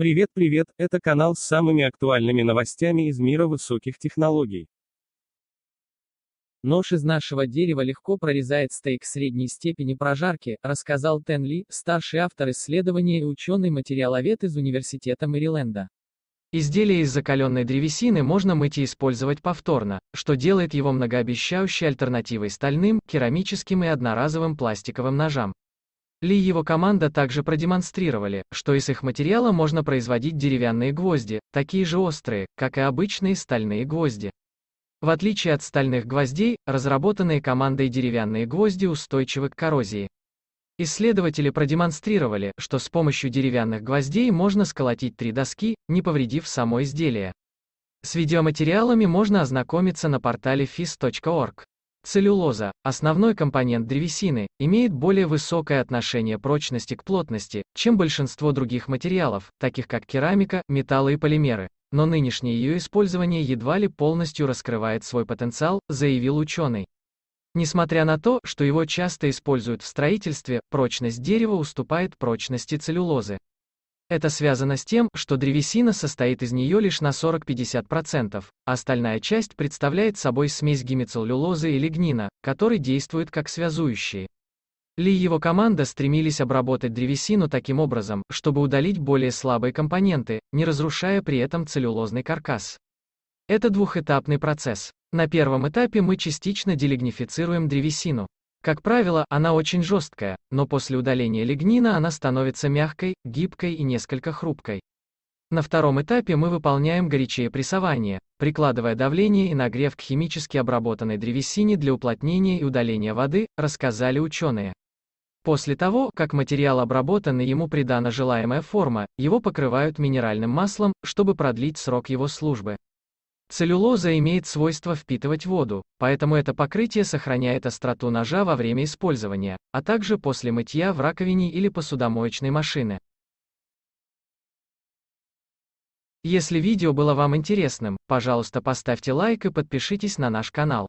Привет, привет, это канал с самыми актуальными новостями из мира высоких технологий. Нож из нашего дерева легко прорезает стейк средней степени прожарки, рассказал Тен Ли, старший автор исследования и ученый-материаловед из Университета Мэриленда. Изделие из закаленной древесины можно мыть и использовать повторно, что делает его многообещающей альтернативой стальным, керамическим и одноразовым пластиковым ножам. Ли и его команда также продемонстрировали, что из их материала можно производить деревянные гвозди, такие же острые, как и обычные стальные гвозди. В отличие от стальных гвоздей, разработанные командой деревянные гвозди устойчивы к коррозии. Исследователи продемонстрировали, что с помощью деревянных гвоздей можно сколотить три доски, не повредив само изделие. С видеоматериалами можно ознакомиться на портале fis.org. Целлюлоза, основной компонент древесины, имеет более высокое отношение прочности к плотности, чем большинство других материалов, таких как керамика, металлы и полимеры. Но нынешнее ее использование едва ли полностью раскрывает свой потенциал, заявил ученый. Несмотря на то, что его часто используют в строительстве, прочность дерева уступает прочности целлюлозы. Это связано с тем, что древесина состоит из нее лишь на 40-50%, а остальная часть представляет собой смесь гемицеллюлозы и лигнина, который действует как связующие. Ли и его команда стремились обработать древесину таким образом, чтобы удалить более слабые компоненты, не разрушая при этом целлюлозный каркас. Это двухэтапный процесс. На первом этапе мы частично делигнифицируем древесину. Как правило, она очень жесткая, но после удаления лигнина она становится мягкой, гибкой и несколько хрупкой. На втором этапе мы выполняем горячее прессование, прикладывая давление и нагрев к химически обработанной древесине для уплотнения и удаления воды, рассказали ученые. После того, как материал обработан и ему придана желаемая форма, его покрывают минеральным маслом, чтобы продлить срок его службы. Целлюлоза имеет свойство впитывать воду, поэтому это покрытие сохраняет остроту ножа во время использования, а также после мытья в раковине или посудомоечной машины. Если видео было вам интересным, пожалуйста поставьте лайк и подпишитесь на наш канал.